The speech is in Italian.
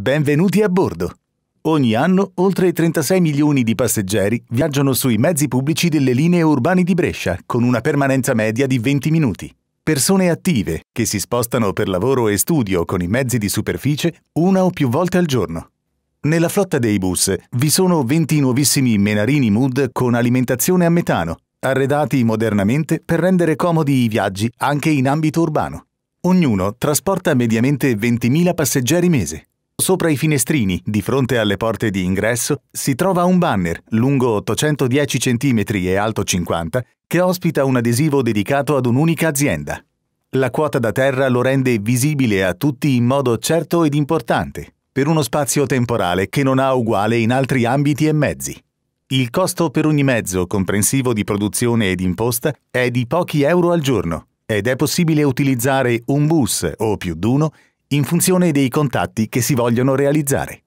Benvenuti a bordo! Ogni anno oltre 36 milioni di passeggeri viaggiano sui mezzi pubblici delle linee urbane di Brescia con una permanenza media di 20 minuti. Persone attive che si spostano per lavoro e studio con i mezzi di superficie una o più volte al giorno. Nella flotta dei bus vi sono 20 nuovissimi Menarini Mood con alimentazione a metano, arredati modernamente per rendere comodi i viaggi anche in ambito urbano. Ognuno trasporta mediamente 20.000 passeggeri mese. Sopra i finestrini, di fronte alle porte di ingresso, si trova un banner lungo 810 cm e alto 50 che ospita un adesivo dedicato ad un'unica azienda. La quota da terra lo rende visibile a tutti in modo certo ed importante, per uno spazio temporale che non ha uguale in altri ambiti e mezzi. Il costo per ogni mezzo, comprensivo di produzione ed imposta, è di pochi euro al giorno ed è possibile utilizzare un bus o più d'uno in funzione dei contatti che si vogliono realizzare.